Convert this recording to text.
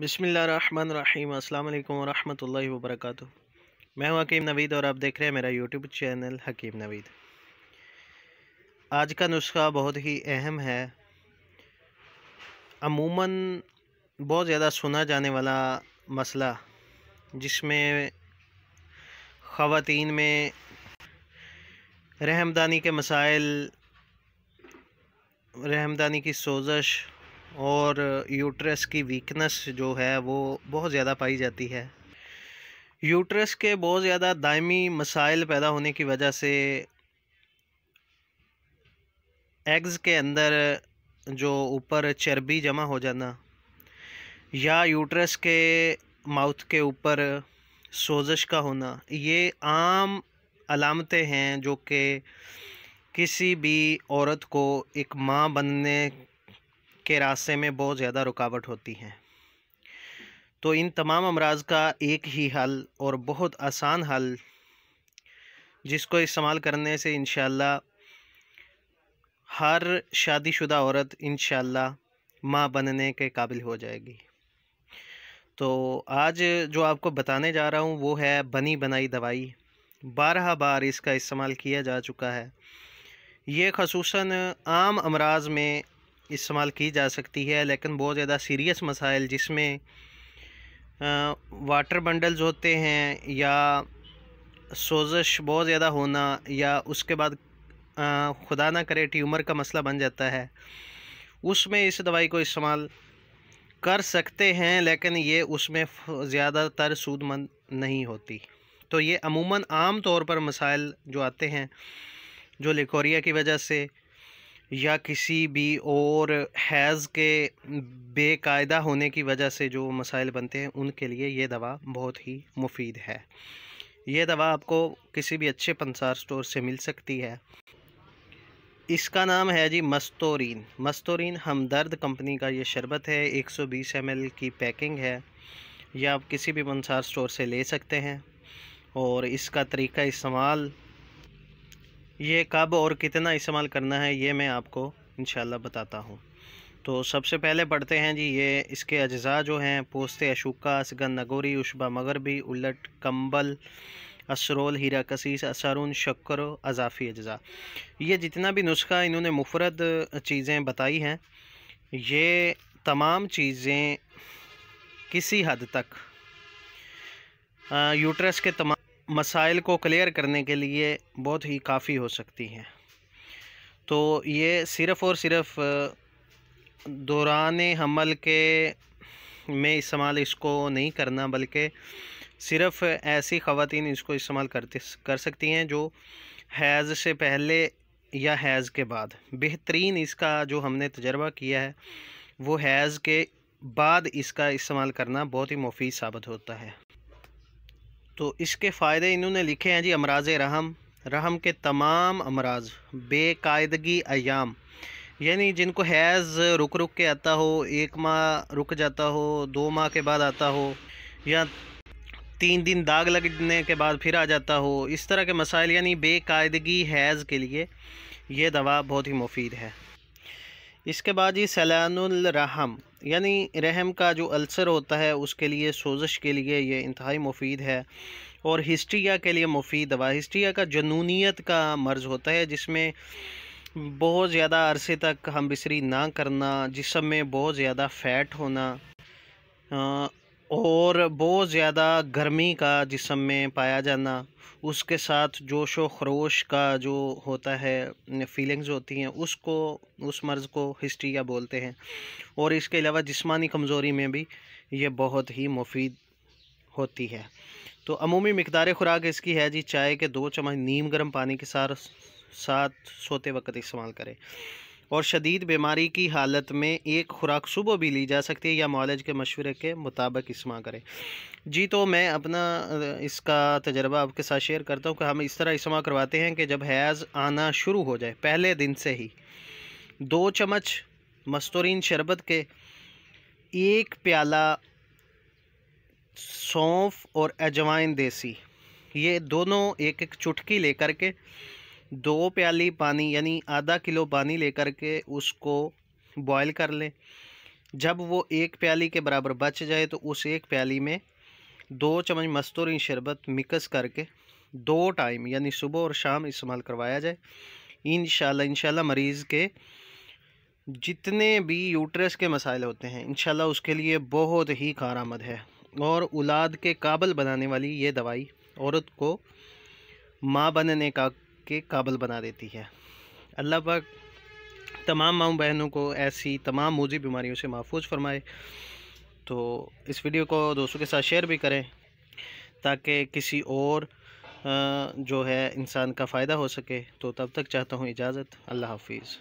बसमीम अल्लाम वरहमल वबरक मैं हूं हकीम नवीद और आप देख रहे हैं मेरा यूट्यूब चैनल हकीम नवीद आज का नुस्खा बहुत ही अहम है अमूमन बहुत ज़्यादा सुना जाने वाला मसला जिसमें ख़वातीन में रहमदानी के मसाइल रहमदानी की सोजश और यूट्रस की वीकनेस जो है वो बहुत ज़्यादा पाई जाती है यूट्रस के बहुत ज़्यादा दायमी मसाइल पैदा होने की वजह से एग्ज़ के अंदर जो ऊपर चर्बी जमा हो जाना या यूट्रस के माउथ के ऊपर सोजश का होना ये आम अलामतें हैं जो कि किसी भी औरत को एक माँ बनने के रास्ते में बहुत ज़्यादा रुकावट होती हैं तो इन तमाम अमराज का एक ही हल और बहुत आसान हल जिसको इस्तेमाल करने से इन हर शादीशुदा औरत इन माँ बनने के काबिल हो जाएगी तो आज जो आपको बताने जा रहा हूँ वो है बनी बनाई दवाई बारह बार इसका इस्तेमाल किया जा चुका है ये खसूस आम अमराज में इस्तेमाल की जा सकती है लेकिन बहुत ज़्यादा सीरियस मसाइल जिसमें वाटर बंडल्स होते हैं या सोजश बहुत ज़्यादा होना या उसके बाद खुदा ना करे ट्यूमर का मसला बन जाता है उसमें इस दवाई को इस्तेमाल कर सकते हैं लेकिन ये उसमें ज़्यादातर सूदमंद नहीं होती तो ये अमूमन आम तौर पर मसाइल जो आते हैं जो लिकोरिया की वजह से या किसी भी और हैज़ के बेकायदा होने की वजह से जो मसाइल बनते हैं उनके लिए ये दवा बहुत ही मुफीद है ये दवा आपको किसी भी अच्छे पंसार स्टोर से मिल सकती है इसका नाम है जी मस्तोरीन मस्तोरीन हमदर्द कंपनी का ये शरबत है 120 सौ की पैकिंग है यह आप किसी भी पंसार स्टोर से ले सकते हैं और इसका तरीका इस्तेमाल ये कब और कितना इस्तेमाल करना है ये मैं आपको इन बताता हूँ तो सबसे पहले पढ़ते हैं जी ये इसके अज्जा जो हैं पोस्ते अशोका असगन नगोरी उशबा मगरबी उलट कंबल असरोल हीरा कसीस असरुन शक्कर अजाफ़ी अज्जा ये जितना भी नुस्खा इन्होंने मुफरद चीज़ें बताई हैं ये तमाम चीज़ें किसी हद तक यूट्रस के तमाम मसाइल को क्लियर करने के लिए बहुत ही काफ़ी हो सकती हैं तो ये सिर्फ़ और सिर्फ़ दौरान हमल के में इस्तेमाल इसको नहीं करना बल्कि सिर्फ़ ऐसी ख़वान इसको इस्तेमाल करते कर सकती हैं जो हैज़ से पहले या हैज़ के बाद बेहतरीन इसका जो हमने तजर्बा किया है वो हैज़ के बाद इसका इस्तेमाल करना बहुत ही मुफीद साबित होता है तो इसके फ़ायदे इन्होंने लिखे हैं जी अमराज रहम रहम के तमाम अमराज बेकायदगी अयाम यानी जिनको हैज़ रुक रुक के आता हो एक माह रुक जाता हो दो माह के बाद आता हो या तीन दिन दाग लगने के बाद फिर आ जाता हो इस तरह के मसाइल यानी बेकायदगी हैज़ के लिए ये दवा बहुत ही मुफीद है इसके बाद ये सैलानरहम यानी रहम का जो अल्सर होता है उसके लिए सोजिश के लिए ये इंतहाई मुफीद है और हिस्ट्रिया के लिए मुफीद दवा हिस्ट्रिया का जनूनीत का मर्ज़ होता है जिसमें बहुत ज़्यादा अरसे तक हम बिसरी ना करना जिसम में बहुत ज़्यादा फ़ैट होना और बहुत ज़्यादा गर्मी का जिसम में पाया जाना उसके साथ जोश व खरोश का जो होता है फीलिंग्स होती हैं उसको उस मर्ज़ को हिस्ट्रिया बोलते हैं और इसके अलावा जिस्मानी कमज़ोरी में भी ये बहुत ही मुफीद होती है तो अमूमी मकदार खुराक इसकी है जी चाय के दो चम्मच नीम गर्म पानी के साथ साथ सोते वक्त इस्तेमाल करें और शदीद बीमारी की हालत में एक खुराक सुबह भी ली जा सकती है या मॉलेज के मशवरे के मुताबिक इसमा करें जी तो मैं अपना इसका तजर्बा आपके साथ शेयर करता हूँ कि हम इस तरह इसमा करवाते हैं कि जब हैज़ आना शुरू हो जाए पहले दिन से ही दो चम्मच मस्तूरीन शरबत के एक प्याला सौंफ और अजवाइन देसी ये दोनों एक एक चुटकी लेकर के दो प्याली पानी यानी आधा किलो पानी लेकर के उसको बॉयल कर लें जब वो एक प्याली के बराबर बच जाए तो उस एक प्याली में दो चम्मच मस्तूरी शरबत मिक्स करके दो टाइम यानी सुबह और शाम इस्तेमाल करवाया जाए इन इन मरीज़ के जितने भी यूट्रस के मसाइल होते हैं इन उसके लिए बहुत ही कार आमद है और औलाद के काबल बनाने वाली ये दवाई औरत को माँ बनने का के काबिल बना देती है अल्लाह पाक तमाम माओ बहनों को ऐसी तमाम मोजी बीमारियों से महफूज फरमाए तो इस वीडियो को दोस्तों के साथ शेयर भी करें ताकि किसी और जो है इंसान का फ़ायदा हो सके तो तब तक चाहता हूँ इजाज़त अल्लाह हाफिज़